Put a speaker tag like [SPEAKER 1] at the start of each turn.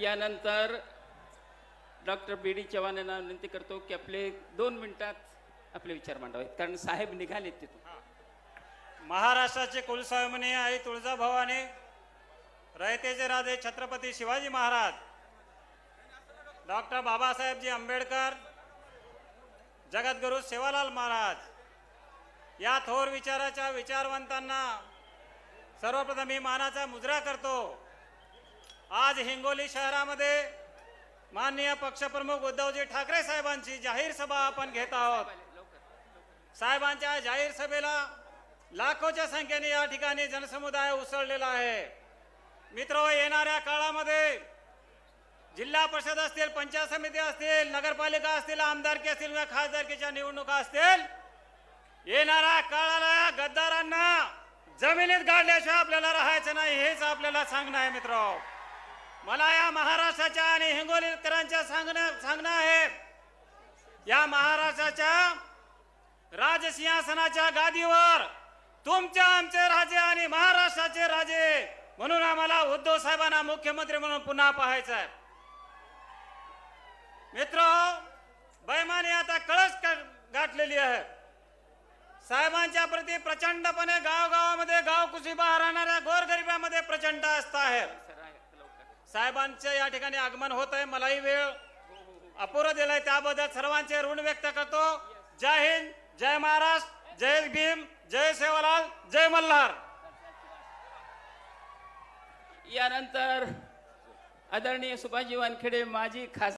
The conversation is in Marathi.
[SPEAKER 1] यानंतर डॉक्टर बी डी चव्हाण यांना विनंती करतो की आपले दोन मिनिटात आपले विचार मांडावेत
[SPEAKER 2] कारण साहेब निघाले तिथून महाराष्ट्राचे कुलस्वामिनी आई भवाने रयतेचे राजे छत्रपती शिवाजी महाराज डॉक्टर बाबासाहेबजी आंबेडकर जगद्गुरू सेवालाल महाराज या थोर विचाराच्या विचारवंतांना सर्वप्रथम मी मानाचा मुजरा करतो आज हिंगोली शहरामध्ये माननीय पक्षप्रमुख उद्धवजी ठाकरे साहेबांची जाहीर सभा आपण घेत आहोत साहेबांच्या जाहीर सभेला लाखोच्या संख्येने या ठिकाणी जनसमुदाय उसळलेला आहे मित्र येणाऱ्या काळामध्ये जिल्हा परिषद असतील पंचायत समिती असतील नगरपालिका असतील आमदारकी असतील किंवा खासदारकीच्या निवडणुका असतील येणाऱ्या काळाला गद्दारांना जमिनीत गाडल्याशिवाय आपल्याला राहायचं नाही हेच आपल्याला सांगणं आहे मित्र मला या महाराष्ट्राच्या आणि हिंगोलीकरांच्या सांगणं सांगणं आहे या महाराष्ट्राच्या राजसिंहासनाच्या गादीवर तुमच्या आमचे राजे आणि महाराष्ट्राचे राजे म्हणून आम्हाला उद्धव साहेबांना मुख्यमंत्री म्हणून पुन्हा पाहायचं आहे मित्र बैमाने आता कळस गाठलेली आहे साहेबांच्या प्रती प्रचंडपणे गावगावामध्ये गाव कुसिबा राहणाऱ्या गोरगरिबामध्ये प्रचंड आस्था आहे साहेबांचे या ठिकाणी आगमन होत आहे मलाही वेळ अपुर दिलाय त्याबद्दल सर्वांचे ऋण व्यक्त करतो जय हिंद जय महाराष्ट्र जय भीम जय सेवालाल जय मल्हार
[SPEAKER 1] यानंतर आदरणीय सुभाजी वानखेडे माजी खास